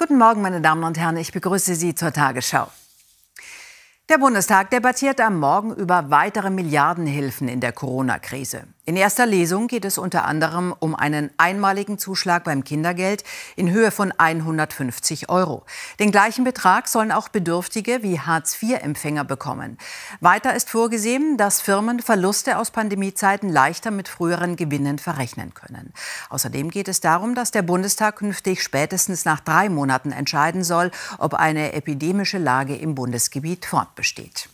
Guten Morgen, meine Damen und Herren. Ich begrüße Sie zur Tagesschau. Der Bundestag debattiert am Morgen über weitere Milliardenhilfen in der Corona-Krise. In erster Lesung geht es unter anderem um einen einmaligen Zuschlag beim Kindergeld in Höhe von 150 Euro. Den gleichen Betrag sollen auch Bedürftige wie Hartz-IV-Empfänger bekommen. Weiter ist vorgesehen, dass Firmen Verluste aus Pandemiezeiten leichter mit früheren Gewinnen verrechnen können. Außerdem geht es darum, dass der Bundestag künftig spätestens nach drei Monaten entscheiden soll, ob eine epidemische Lage im Bundesgebiet fortbesteht.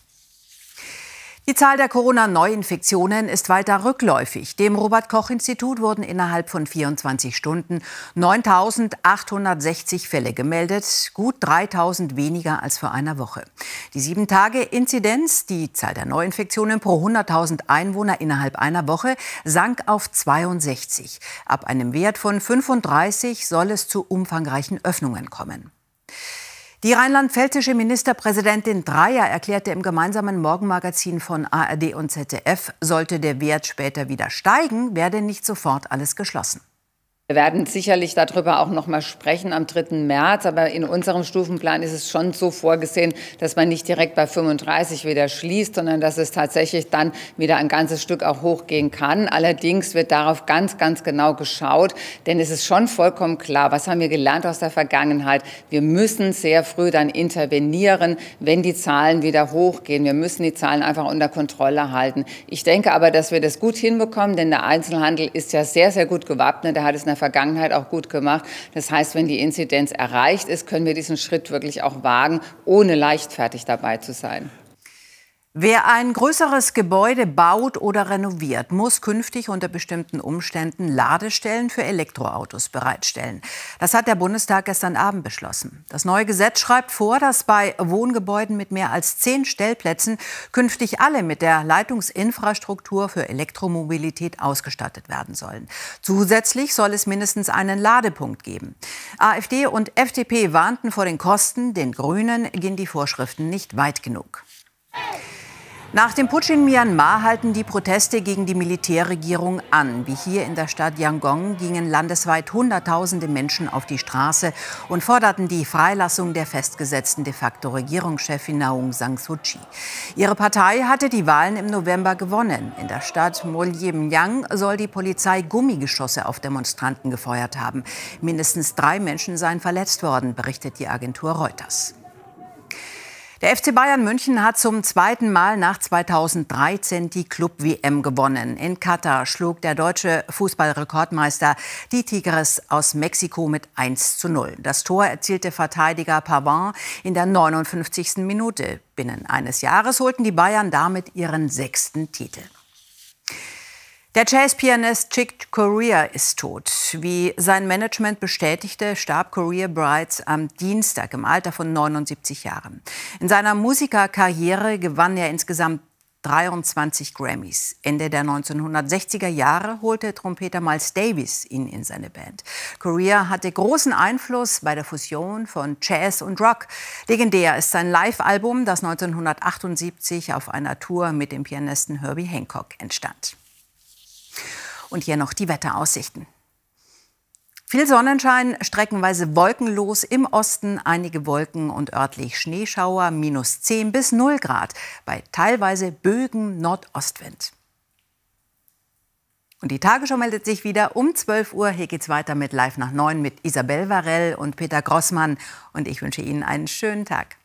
Die Zahl der Corona-Neuinfektionen ist weiter rückläufig. Dem Robert-Koch-Institut wurden innerhalb von 24 Stunden 9.860 Fälle gemeldet, gut 3.000 weniger als vor einer Woche. Die 7-Tage-Inzidenz, die Zahl der Neuinfektionen pro 100.000 Einwohner innerhalb einer Woche, sank auf 62. Ab einem Wert von 35 soll es zu umfangreichen Öffnungen kommen. Die rheinland-pfälzische Ministerpräsidentin Dreyer erklärte im gemeinsamen Morgenmagazin von ARD und ZDF, sollte der Wert später wieder steigen, werde nicht sofort alles geschlossen. Wir werden sicherlich darüber auch noch mal sprechen am 3. März, aber in unserem Stufenplan ist es schon so vorgesehen, dass man nicht direkt bei 35 wieder schließt, sondern dass es tatsächlich dann wieder ein ganzes Stück auch hochgehen kann. Allerdings wird darauf ganz, ganz genau geschaut, denn es ist schon vollkommen klar, was haben wir gelernt aus der Vergangenheit? Wir müssen sehr früh dann intervenieren, wenn die Zahlen wieder hochgehen. Wir müssen die Zahlen einfach unter Kontrolle halten. Ich denke aber, dass wir das gut hinbekommen, denn der Einzelhandel ist ja sehr, sehr gut gewappnet. Er hat es in der Vergangenheit auch gut gemacht. Das heißt, wenn die Inzidenz erreicht ist, können wir diesen Schritt wirklich auch wagen, ohne leichtfertig dabei zu sein. Wer ein größeres Gebäude baut oder renoviert, muss künftig unter bestimmten Umständen Ladestellen für Elektroautos bereitstellen. Das hat der Bundestag gestern Abend beschlossen. Das neue Gesetz schreibt vor, dass bei Wohngebäuden mit mehr als zehn Stellplätzen künftig alle mit der Leitungsinfrastruktur für Elektromobilität ausgestattet werden sollen. Zusätzlich soll es mindestens einen Ladepunkt geben. AfD und FDP warnten vor den Kosten. Den Grünen gehen die Vorschriften nicht weit genug. Nach dem Putsch in Myanmar halten die Proteste gegen die Militärregierung an. Wie hier in der Stadt Yangon gingen landesweit Hunderttausende Menschen auf die Straße und forderten die Freilassung der festgesetzten de facto Regierungschefin Aung San Suu Kyi. Ihre Partei hatte die Wahlen im November gewonnen. In der Stadt Molyemyang soll die Polizei Gummigeschosse auf Demonstranten gefeuert haben. Mindestens drei Menschen seien verletzt worden, berichtet die Agentur Reuters. Der FC Bayern München hat zum zweiten Mal nach 2013 die Club-WM gewonnen. In Katar schlug der deutsche Fußballrekordmeister die Tigres aus Mexiko mit 1 zu 0. Das Tor erzielte Verteidiger Pavan in der 59. Minute. Binnen eines Jahres holten die Bayern damit ihren sechsten Titel. Der Jazzpianist Chick Corea ist tot. Wie sein Management bestätigte, starb Corea Brights am Dienstag im Alter von 79 Jahren. In seiner Musikerkarriere gewann er insgesamt 23 Grammys. Ende der 1960er Jahre holte Trompeter Miles Davis ihn in seine Band. Korea hatte großen Einfluss bei der Fusion von Jazz und Rock. Legendär ist sein Live-Album, das 1978 auf einer Tour mit dem Pianisten Herbie Hancock entstand. Und hier noch die Wetteraussichten. Viel Sonnenschein, streckenweise wolkenlos, im Osten einige Wolken und örtlich Schneeschauer, minus 10 bis 0 Grad, bei teilweise Bögen Nordostwind. Und die Tagesschau meldet sich wieder um 12 Uhr. Hier geht's weiter mit Live nach 9 mit Isabel Varell und Peter Grossmann. Und ich wünsche Ihnen einen schönen Tag.